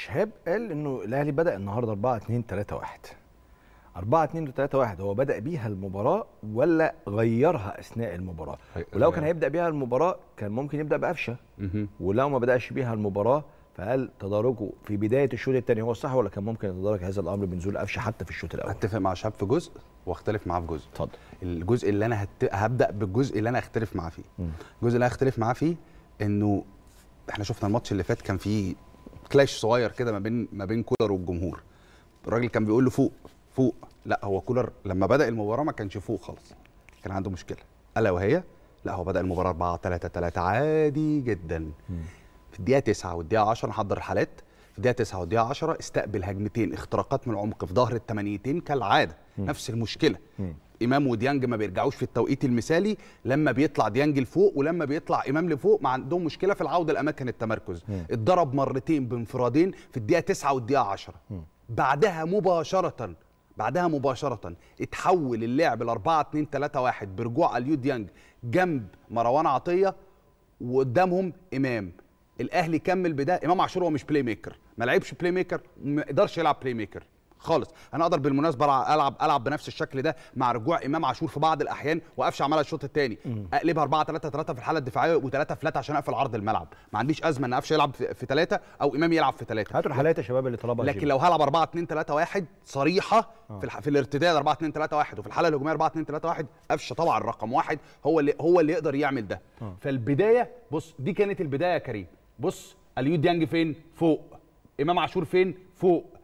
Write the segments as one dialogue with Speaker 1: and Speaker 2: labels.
Speaker 1: شهاب قال انه الاهلي بدا النهارده 4 2 3 1 4 2 3 1 هو بدا بيها المباراه ولا غيرها اثناء المباراه ولو كان هيبدا بيها المباراه كان ممكن يبدا بقفشه ولو ما بداش بيها المباراه فهل تداركه في بدايه الشوط الثاني هو الصح ولا كان ممكن يتدارك هذا الامر بنزول قفشه حتى في الشوط الاول اتفق مع شهاب في جزء واختلف معاه في جزء اتفضل الجزء اللي انا هت... هبدا بالجزء اللي انا اختلف معاه فيه الجزء اللي انا اختلف معاه فيه انه احنا شفنا الماتش اللي فات كان فيه كلاش صغير كده ما بين ما بين كولر والجمهور الراجل كان بيقول له فوق فوق لا هو كولر لما بدا المباراه ما كانش فوق خالص كان عنده مشكله الا وهي لا هو بدا المباراه 4 3 3 عادي جدا في الدقيقه 9 والدقيقه 10 نحضر الحالات في الدقيقه 9 والدقيقه 10 استقبل هجمتين اختراقات من العمق في ظهر الثمانيتين كالعاده نفس المشكله امام وديانج ما بيرجعوش في التوقيت المثالي لما بيطلع ديانج لفوق ولما بيطلع امام لفوق ما عندهم مشكله في العوده لاماكن التمركز اتضرب مرتين بانفرادين في الدقيقه 9 والدقيقه 10 بعدها مباشره بعدها مباشرة اتحول اللعب ل 4 2 3 1 برجوع اليو ديانج جنب مروان عطية وقدامهم إمام الأهلي كمل بده إمام عاشور هو مش بلاي ميكر ما لعبش بلاي ميكر ما يقدرش يلعب بلاي ميكر خالص انا اقدر بالمناسبه العب العب بنفس الشكل ده مع رجوع امام عاشور في بعض الاحيان وقفش عملها الشوط الثاني اقلبها 4 3 3 في الحاله الدفاعيه و3 فلات عشان اقفل عرض الملعب ما عنديش ازمه ان قفشه يلعب في 3 او امام يلعب في 3 هاتوا الحالات يا شباب اللي طلبها لكن لو هلعب 4 2 3 1 صريحه آه. في, الح... في الارتداد 4 2 3 1 وفي الحاله الهجوميه 4 2 3 1 قفشه طبعا رقم واحد هو اللي هو اللي يقدر يعمل ده آه. فالبدايه بص دي كانت البدايه يا كريم بص اليو ديانج فين فوق امام عاشور فين فوق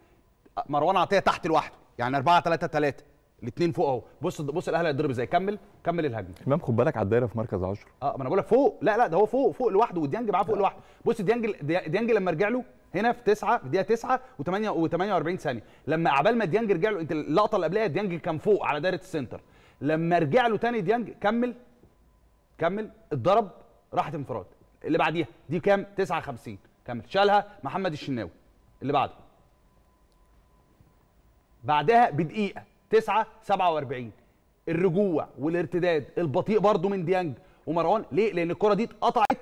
Speaker 1: مروان عطيه تحت لوحده يعني 4 3 3 الاثنين فوق اهو بص بص الاهلي هيتضرب ازاي كمل كمل الهجمه امام خد بالك على الدايره في مركز 10 اه ما انا بقول لك فوق لا لا ده هو فوق فوق لوحده وديانج معاه فوق آه. لوحده بص ديانج ديانج لما رجع له هنا في 9 في دقيقه 9 و 48 ثانيه لما عبال ما ديانج رجع له انت اللقطه اللي قبلها ديانج كان فوق على دايره السنتر لما رجع له تاني ديانج كمل كمل اتضرب راحت انفراد اللي بعديها دي كام 59 كمل شالها محمد الشناوي اللي بعده بعدها بدقيقه 9 47 الرجوع والارتداد البطيء برضه من ديانج ومروان ليه لان الكره دي اتقطعت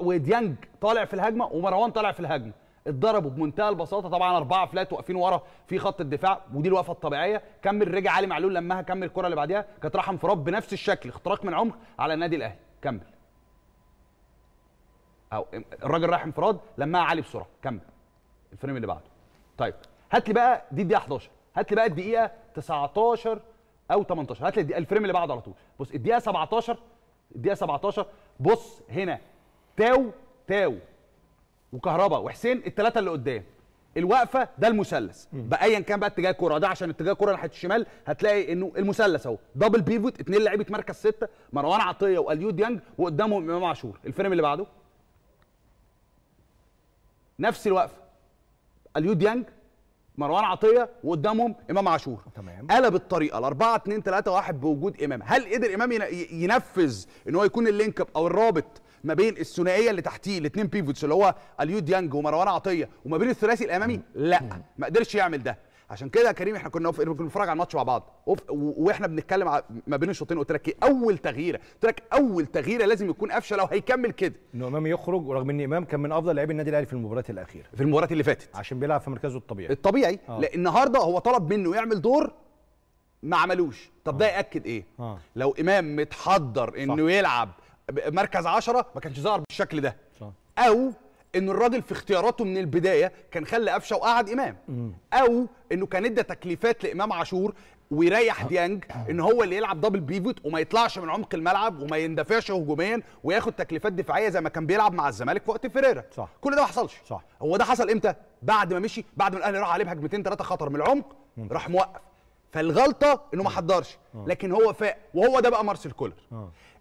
Speaker 1: وديانج طالع في الهجمه ومروان طالع في الهجمه اتضربوا بمنتهى البساطه طبعا اربعه فلات واقفين ورا في خط الدفاع ودي الوقفه الطبيعيه كمل رجع علي معلول لماها كمل الكره اللي بعديها كانت راحه انفراد بنفس الشكل اختراق من عمق على النادي الاهلي كمل او الراجل رايح انفراد لماها علي بسرعه كمل الفريم اللي بعده طيب هات لي بقى دي الدقيقه 11 هات لي بقى الدقيقه 19 او 18 هات لي الفريم اللي بعده على طول بص الدقيقه 17 الدقيقه 17 بص هنا تاو تاو وكهربا وحسين الثلاثه اللي قدام الوقفه ده المثلث بايا كان بقى اتجاه الكره ده عشان اتجاه الكره ناحيه الشمال هتلاقي انه المثلث اهو دبل بيفوت اثنين لعيبه مركز سته مروان عطيه واليو ديانج وقدامهم امام عاشور الفريم اللي بعده نفس الوقفه اليو ديانج مروان عطيه وقدامهم امام عاشور تمام قلب الطريقه ال 4 2 3 1 بوجود امام هل قدر امام ينفذ ان هو يكون اللينك اب او الرابط ما بين الثنائيه اللي تحتيه الاثنين بيفوتس اللي هو اليو ديانج ومروان عطيه وما بين الثلاثي الامامي لا ما قدرش يعمل ده عشان كده يا كريم احنا كنا كنا بنتفرج على الماتش مع بعض واحنا بنتكلم ما بين الشوطين قلت لك إيه؟ اول تغييره قلت لك اول تغييره لازم يكون قفشه لو هيكمل كده ان امام يخرج ورغم ان امام كان من افضل لاعبي النادي الاهلي في المباريات الاخيره في المباريات اللي فاتت عشان بيلعب في مركزه الطبيعي الطبيعي آه. لان النهارده هو طلب منه يعمل دور ما عملوش طب آه. ده ياكد ايه آه. لو امام متحضر انه صح. يلعب مركز 10 ما كانش ظهر بالشكل ده صح. او ان الراجل في اختياراته من البدايه كان خلى قفشه وقعد امام او انه كان ادى تكليفات لامام عاشور ويريح آه. ديانج ان هو اللي يلعب دبل بيفوت وما يطلعش من عمق الملعب وما يندفعش هجوميا وياخد تكليفات دفاعيه زي ما كان بيلعب مع الزمالك في وقت فيريرا صح كل ده ما حصلش صح هو ده حصل امتى بعد ما مشي بعد ما الاهلي راح عليه بهجمتين ثلاثه خطر من العمق راح موقف فالغلطه انه ما حضرش لكن هو فاق وهو ده بقى مارسيل كولر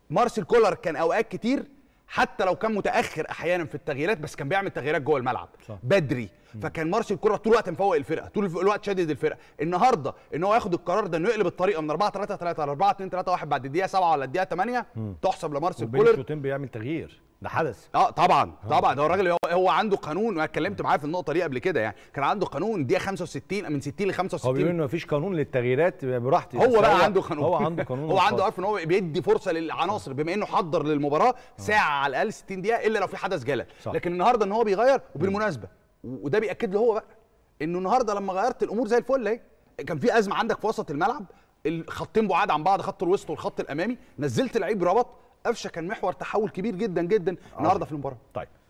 Speaker 1: مارسيل كولر كان اوقات كتير حتى لو كان متاخر احيانا في التغييرات بس كان بيعمل تغييرات جوه الملعب صح. بدري فكان مارسيل الكره طول الوقت مفوق الفرقه طول الوقت شادد الفرقه النهارده ان هو ياخد القرار ده انه يقلب الطريقه من 4 3 3 ل 4 2 3 1 بعد الدقيقه 7 ولا الدقيقه 8 تحسب لمارسيل كولر بيعمل تغيير ده حدث اه طبعا طبعا هو الراجل هو عنده قانون انا اتكلمت معاه في النقطه دي قبل كده يعني كان عنده قانون دقيقه 65 من 60 ل 65 هو بيقول انه مفيش قانون للتغييرات براحتي هو بقى عنده قانون هو عنده قانون هو عنده عارف ان هو بيدي فرصه للعناصر بما انه حضر للمباراه آه. ساعه على الاقل 60 دقيقه الا لو في حدث جلل لكن النهارده ان هو بيغير وبالمناسبه وده بياكد له هو بقى انه النهارده لما غيرت الامور زي الفل اهي كان في ازمه عندك في وسط الملعب الخطين بعاد عن بعض خط الوسط والخط الامامي نزلت لعيب ربط قفشه كان محور تحول كبير جدا جدا النهارده في المباراه طيب